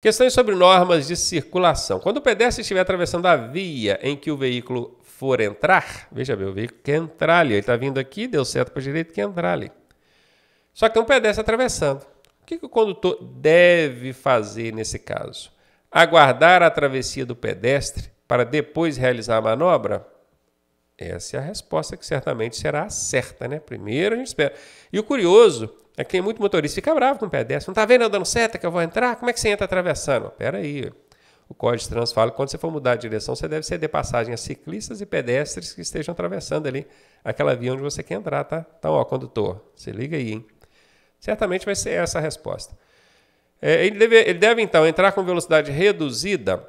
Questões sobre normas de circulação. Quando o pedestre estiver atravessando a via em que o veículo for entrar, veja bem, o veículo quer entrar ali, ele está vindo aqui, deu certo para a direita, quer entrar ali. Só que tem um pedestre atravessando. O que, que o condutor deve fazer nesse caso? Aguardar a travessia do pedestre para depois realizar a manobra? Essa é a resposta que certamente será a certa, né? Primeiro a gente espera. E o curioso é que tem muito motorista fica bravo com o pedestre. Não tá vendo eu dando seta que eu vou entrar? Como é que você entra atravessando? Pera aí. O Código de Trânsito fala que quando você for mudar de direção, você deve ceder passagem a ciclistas e pedestres que estejam atravessando ali aquela via onde você quer entrar, tá? Então, ó, condutor, se liga aí, hein? Certamente vai ser essa a resposta. É, ele, deve, ele deve, então, entrar com velocidade reduzida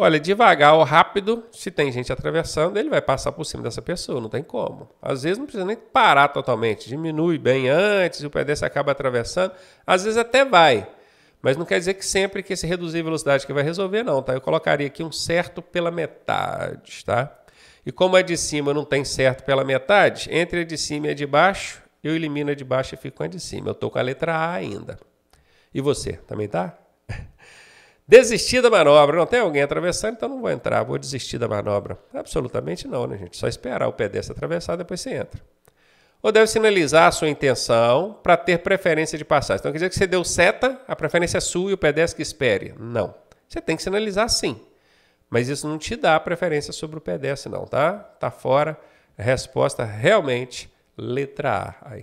Olha, devagar ou rápido, se tem gente atravessando, ele vai passar por cima dessa pessoa, não tem como. Às vezes não precisa nem parar totalmente, diminui bem antes, o pedestre acaba atravessando, às vezes até vai. Mas não quer dizer que sempre que se reduzir a velocidade que vai resolver, não, tá? Eu colocaria aqui um certo pela metade, tá? E como a de cima não tem certo pela metade, entre a de cima e a de baixo, eu elimino a de baixo e fico com a de cima. Eu tô com a letra A ainda. E você, também tá? Desistir da manobra. Não tem alguém atravessando, então não vou entrar, vou desistir da manobra. Absolutamente não, né, gente? Só esperar o pedestre atravessar, depois você entra. Ou deve sinalizar a sua intenção para ter preferência de passagem. Então quer dizer que você deu seta, a preferência é sua e o pedestre que espere. Não. Você tem que sinalizar sim. Mas isso não te dá preferência sobre o pedestre, não, tá? Tá fora. Resposta realmente letra A. Aí.